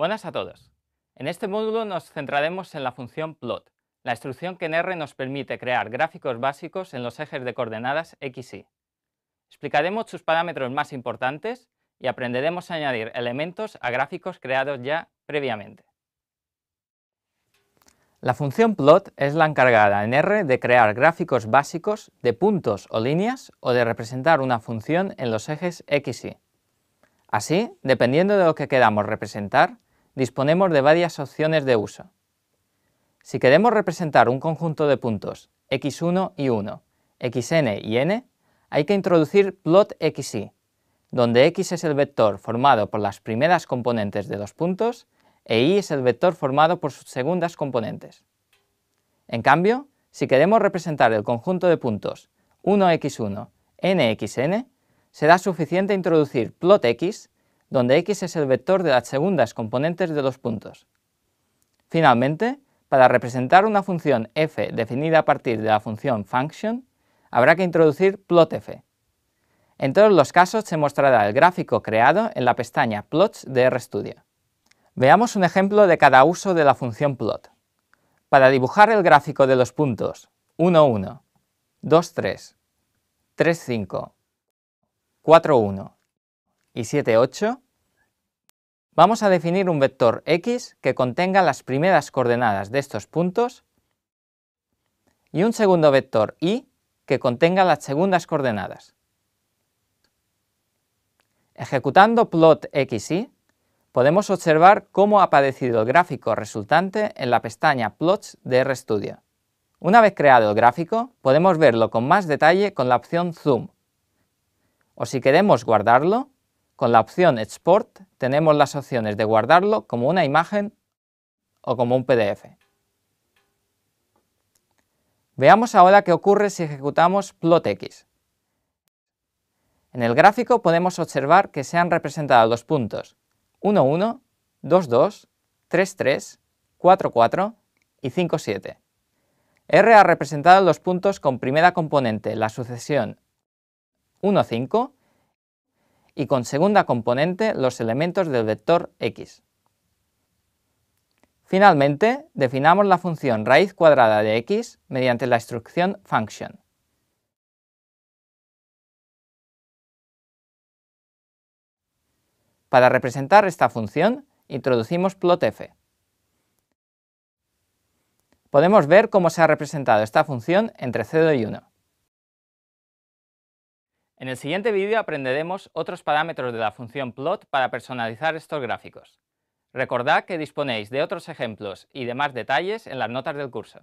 Buenas a todos. En este módulo nos centraremos en la función plot, la instrucción que en R nos permite crear gráficos básicos en los ejes de coordenadas x,y. Explicaremos sus parámetros más importantes y aprenderemos a añadir elementos a gráficos creados ya previamente. La función plot es la encargada en R de crear gráficos básicos de puntos o líneas o de representar una función en los ejes x,y. Así, dependiendo de lo que queramos representar, disponemos de varias opciones de uso. Si queremos representar un conjunto de puntos x1 y 1, xn y n, hay que introducir plot xy, donde x es el vector formado por las primeras componentes de los puntos e y es el vector formado por sus segundas componentes. En cambio, si queremos representar el conjunto de puntos 1x1, nxn, será suficiente introducir plot x donde x es el vector de las segundas componentes de los puntos. Finalmente, para representar una función f definida a partir de la función function, habrá que introducir plotf. En todos los casos se mostrará el gráfico creado en la pestaña Plots de RStudio. Veamos un ejemplo de cada uso de la función plot. Para dibujar el gráfico de los puntos 1, 1, 2, 3, 3, 5, 4, 1, y 7, 8, vamos a definir un vector x que contenga las primeras coordenadas de estos puntos y un segundo vector y que contenga las segundas coordenadas. Ejecutando plot y, podemos observar cómo ha aparecido el gráfico resultante en la pestaña Plots de RStudio. Una vez creado el gráfico, podemos verlo con más detalle con la opción Zoom. O si queremos guardarlo, con la opción Export tenemos las opciones de guardarlo como una imagen o como un PDF. Veamos ahora qué ocurre si ejecutamos plotx. En el gráfico podemos observar que se han representado los puntos 1, 1, 2, 2, 3, 3, 4, 4 y 5, 7. R ha representado los puntos con primera componente, la sucesión 1, 5, y con segunda componente los elementos del vector x. Finalmente, definamos la función raíz cuadrada de x mediante la instrucción function. Para representar esta función, introducimos plot f. Podemos ver cómo se ha representado esta función entre 0 y 1. En el siguiente vídeo aprenderemos otros parámetros de la función plot para personalizar estos gráficos. Recordad que disponéis de otros ejemplos y de más detalles en las notas del curso.